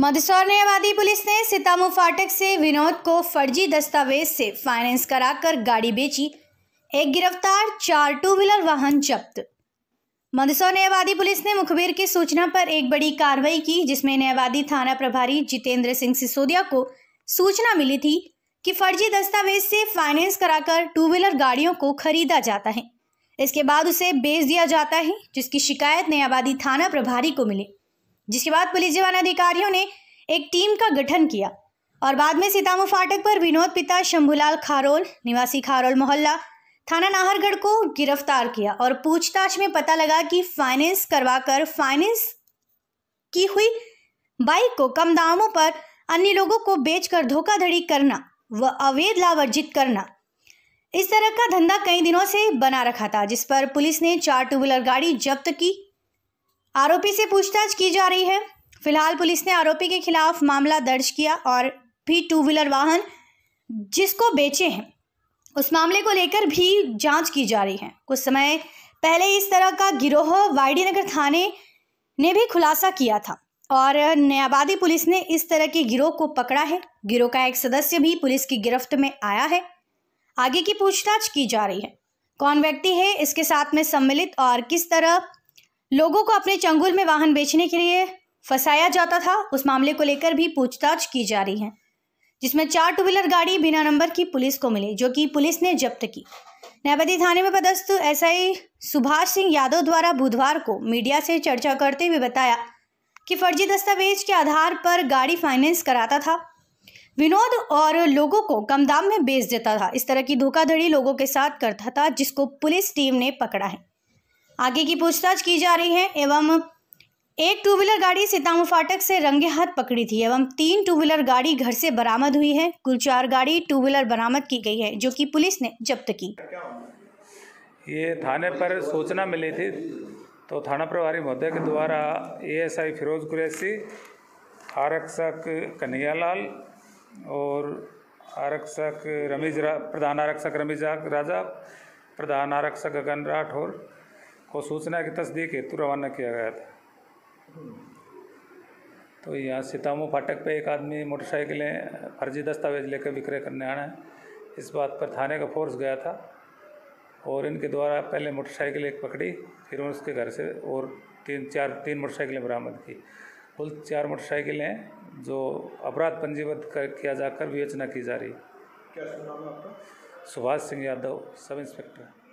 ने आबादी पुलिस ने सितामो फाटक से विनोद को फर्जी दस्तावेज से फाइनेंस कराकर गाड़ी बेची एक गिरफ्तार चार टू व्हीलर वाहन जब्त मंदसौर नेवादी पुलिस ने मुखबिर की सूचना पर एक बड़ी कार्रवाई की जिसमें न्यायवादी थाना प्रभारी जितेंद्र सिंह सिसोदिया को सूचना मिली थी कि फर्जी दस्तावेज से फाइनेंस कराकर टू व्हीलर गाड़ियों को खरीदा जाता है इसके बाद उसे बेच दिया जाता है जिसकी शिकायत नयाबादी थाना प्रभारी को मिली जिसके बाद पुलिस जवान अधिकारियों ने एक टीम का गठन किया और बाद में सीतामो फाटक पर विनोद पिता शंभुलाल खारोल निवासी खारोल मोहल्ला थाना नाहरगढ़ को गिरफ्तार किया और पूछताछ में पता लगा कि फाइनेंस करवाकर फाइनेंस की हुई बाइक को कम दामों पर अन्य लोगों को बेचकर धोखाधड़ी करना व अवैध लाभ अर्जित करना इस तरह का धंधा कई दिनों से बना रखा था जिस पर पुलिस ने चार टू व्हीलर गाड़ी जब्त की आरोपी से पूछताछ की जा रही है फिलहाल पुलिस ने आरोपी के खिलाफ मामला दर्ज किया और भी टू व्हीलर वाहन जिसको बेचे हैं उस मामले को लेकर भी जांच की जा रही है कुछ समय पहले इस तरह का गिरोह वाईडी नगर थाने ने भी खुलासा किया था और नयाबादी पुलिस ने इस तरह के गिरोह को पकड़ा है गिरोह का एक सदस्य भी पुलिस की गिरफ्त में आया है आगे की पूछताछ की जा रही है कौन व्यक्ति है इसके साथ में सम्मिलित और किस तरह लोगों को अपने चंगुल में वाहन बेचने के लिए फंसाया जाता था उस मामले को लेकर भी पूछताछ की जा रही है जिसमें चार टू व्हीलर गाड़ी बिना नंबर की पुलिस को मिली जो कि पुलिस ने जब्त की नयाबदी थाने में पदस्थ एसआई सुभाष सिंह यादव द्वारा बुधवार को मीडिया से चर्चा करते हुए बताया कि फर्जी दस्तावेज के आधार पर गाड़ी फाइनेंस कराता था विनोद और लोगों को कम दाम में बेच देता था इस तरह की धोखाधड़ी लोगों के साथ करता था जिसको पुलिस टीम ने पकड़ा है आगे की पूछताछ की जा रही है एवं एक टू व्हीलर गाड़ी सीतामो फाटक से रंगे हाथ पकड़ी थी एवं तीन टू व्हीलर गाड़ी घर से बरामद हुई है कुल चार गाड़ी टू व्हीलर बरामद की गई है जो कि पुलिस ने जब्त की ये थाने पर सूचना मिली थी तो थाना प्रभारी महोदय के द्वारा एएसआई फिरोज कुरैसी आरक्षक कन्हैयालाल और आरक्षक रमीज प्रधान आरक्षक रमीज राजा प्रधान आरक्षक गगन राठौर को सूचना की तस्दीक हेतु रवाना किया गया था तो यहाँ सीतामू फाटक पे एक आदमी मोटरसाइकिलें फर्जी दस्तावेज लेकर विक्रय करने आना है इस बात पर थाने का फोर्स गया था और इनके द्वारा पहले मोटरसाइकिल एक पकड़ी फिर उसके घर से और तीन चार तीन मोटरसाइकिलें बरामद की कुल चार मोटरसाइकिलें जो अपराध पंजीबद्ध कर किया जाकर विवेचना की जा रही क्या सुभाष सिंह यादव सब इंस्पेक्टर